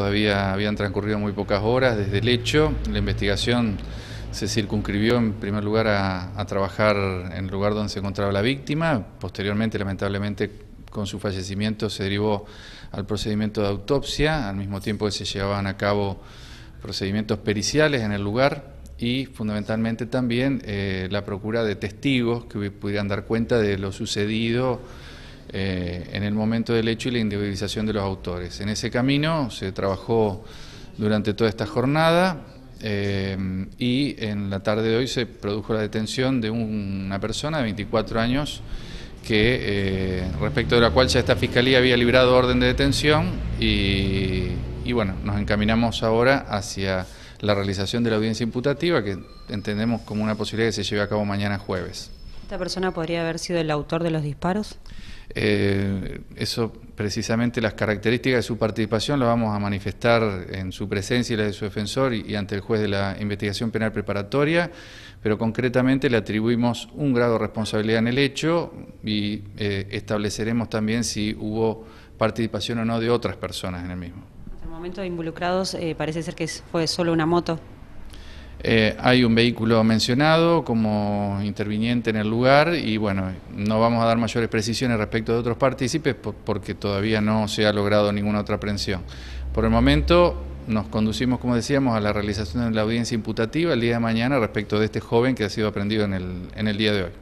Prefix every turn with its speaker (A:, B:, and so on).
A: Todavía habían transcurrido muy pocas horas desde el hecho. La investigación se circunscribió en primer lugar a, trabajar en el lugar donde se encontraba la víctima. Posteriormente, lamentablemente, con su fallecimiento se derivó al procedimiento de autopsia, al mismo tiempo que se llevaban a cabo procedimientos periciales en el lugar y fundamentalmente también eh, la procura de testigos que pudieran dar cuenta de lo sucedido eh, en el momento del hecho y la individualización de los autores. En ese camino se trabajó durante toda esta jornada eh, y en la tarde de hoy se produjo la detención de una persona de 24 años que eh, respecto de la cual ya esta fiscalía había librado orden de detención y bueno, nos encaminamos ahora hacia la realización de la audiencia imputativa que entendemos como una posibilidad que se lleve a cabo mañana jueves.
B: ¿Esta persona podría haber sido el autor de los disparos?
A: Eh, eso, precisamente las características de su participación, lo vamos a manifestar en su presencia y la de su defensor y, ante el juez de la investigación penal preparatoria, pero concretamente le atribuimos un grado de responsabilidad en el hecho y eh, estableceremos también si hubo participación o no de otras personas en el mismo.
B: Hasta el momento involucrados eh, parece ser que fue solo una moto.
A: Eh, hay un vehículo mencionado como interviniente en el lugar y bueno, no vamos a dar mayores precisiones respecto de otros partícipes porque todavía no se ha logrado ninguna otra aprehensión. Por el momento nos conducimos, como decíamos, a la realización de la audiencia imputativa el día de mañana respecto de este joven que ha sido aprendido en el, en el día de hoy.